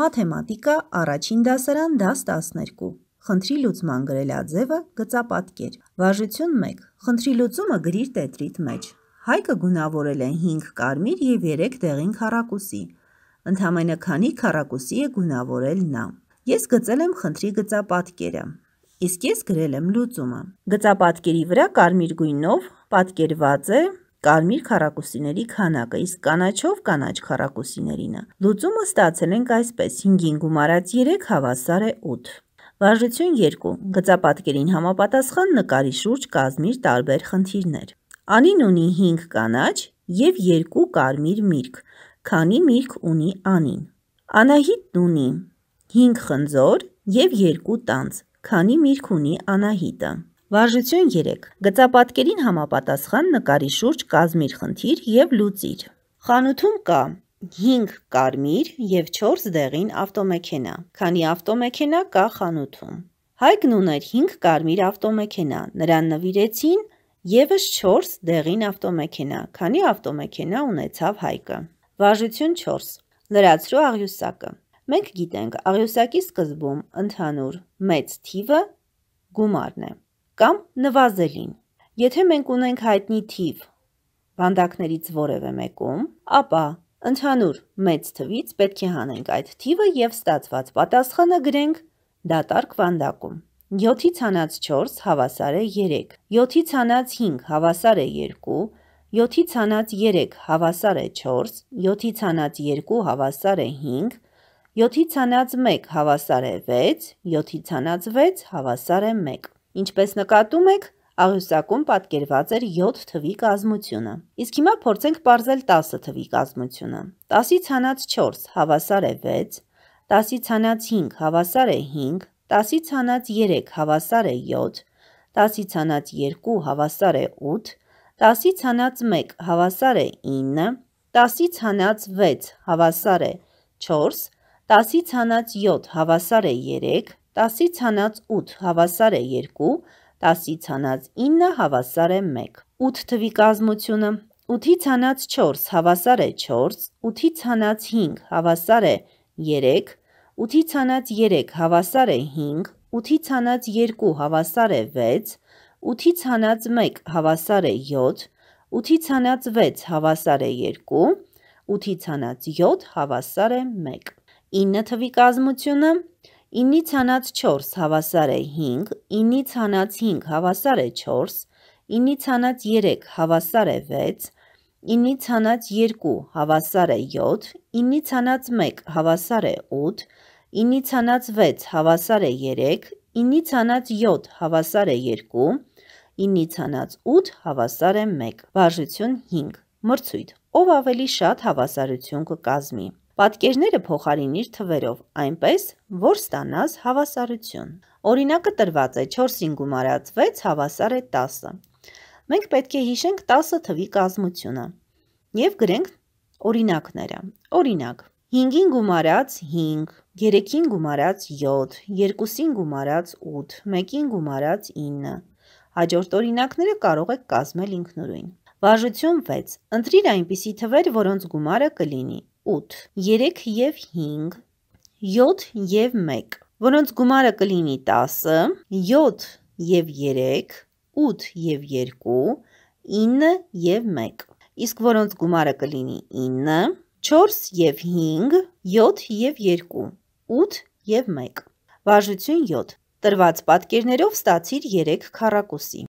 Մաթեմատիկա առաջին դասարան դաս 12։ Խնդրի լուծման գրելաձևը գծապատկեր։ Վարժություն 1. Խնդրի լուծումը գրիր տետրիտ մեջ։ Հայկը գունավորել են 5 կարմիր եւ 3 դեղին քարակուսի։ Ընդամենը քանի քարակուսի է գունավորել նա։ Ես գծել եմ խնդրի գծապատկերը։ Իսկ ես գրել եմ լուծումը։ Գծապատկերի վրա կարմիր գույնով պատկերված է կարմիր քառակուսիների քանակը, իսկ կանաչով կանաչ քառակուսիներինը։ Լուծումը ստացել ենք այսպես. 5-ին գումարած 3 հավասար է 8։ Վարժություն 2. Գծապատկերին համապատասխան նկարի շուրջ կազմիր տարբեր խնդիրներ։ Անին ունի 5 կանաչ եւ 2 կարմիր միրգ, քանի միրգ ունի Անին։ Անահիտն ունի 5 խնձոր եւ 2 տանց, քանի միրգ ունի Անահիտը։ Վարժություն 3. Գծապատկերին համապատասխան նկարի շուրջ կազմիր խնդիր եւ լուծիր։ Խանութում կա 5 կարմիր եւ 4 դեղին ավտոմեքենա։ Քանի ավտոմեքենա կա խանութում։ Հայկն ուներ 5 կարմիր ավտոմեքենա։ Նրան նվիրեցին եւս 4 դեղին ավտոմեքենա։ Քանի ավտոմեքենա ունեցավ Հայկը։ Վարժություն 4. Լրացրու աղյուսակը։ Մենք գիտենք, աղյուսակի սկզբում ընդհանուր մեծ թիվը գումարն է կամ նվազելին։ Եթե մենք ունենք հայտնի թիվ վանդակներից որևէ մեկում, ապա ընդհանուր մեծ թվից պետք է հանենք այդ թիվը եւ ստացված պատասխանը գրենք դատարկ վանդակում։ 7-ի ցանած 4 հավասար է 3, 7-ի ցանած 5 հավասար է 2, 7-ի ցանած 3 հավասար է 4, 7-ի ցանած 2 հավասար է 5, 7-ի ցանած 1 հավասար է 6, 7-ի ցանած 6 հավասար է 1։ Ինչպես նկատում եք, աղյուսակում պատկերված էր 7 թվի կազմությունը։ Իսկ հիմա փորձենք ողրել 10 թվի կազմությունը։ 10-ից հանած 4 հավասար է 6, 10-ից հանած 5 հավասար է 5, 10-ից հանած 3 հավասար է 7, 10-ից հանած 2 հավասար է 8, 10-ից հանած 1 հավասար է 9, 10-ից հանած 6 հավասար է 4, 10-ից հանած 7 հավասար է 3, 10-ի ցանած 8 հավասար է 2, 10-ի ցանած 9 հավասար է 1։ 8 թվի կազմությունը 8-ի ցանած 4 հավասար է 4, 8-ի ցանած 5 հավասար է 3, 8-ի ցանած 3 հավասար է 5, 8-ի ցանած 2 հավասար է 6, 8-ի ցանած 1 հավասար է 7, 8-ի ցանած 6 հավասար է 2, 8-ի ցանած 7 հավասար է 1։ 9 թվի կազմությունը 8 9-ից հանած 4 հավասար է 5, 9-ից հանած 5 հավասար է 4, 9-ից հանած 3 հավասար է 6, 9-ից հանած 2 հավասար է 7, 9-ից հանած 1 հավասար է 8, 9-ից հանած 6 հավասար է 3, 9-ից հանած 7 հավասար է 2, 9-ից հանած 8 հավասար է 1, բաժություն 5, մրցույթ, ով ավելի շատ հավասարություն կկազմի։ Պատկերները փոխարինիր թվերով, այնպես, որ ստանաս հավասարություն։ Օրինակը տրված է 4-ին գումարած 6 հավասար է 10-ը։ Մենք պետք է հիշենք 10 թվի կազմությունը եւ գրենք օրինակները։ Օրինակ 5-ին գումարած 5, 3-ին գումարած 7, 2-ին գումարած 8, 1-ին գումարած 9։ Հաջորդ օրինակները կարող եք կազմել ինքնուրույն։ Վարժություն 6. Ընտրիր այնպիսի թվեր, որոնց գումարը կլինի 8, 3 և 5, 7 և 1, որոնց գումարը կլինի 10, 7 և 3, 8 և 2, 9 և 1, իսկ որոնց գումարը կլինի 9, 4 և 5, 7 և 2, 8 և 1, վարժություն 7, տրված պատկերներով ստացիր 3 քառակուսի։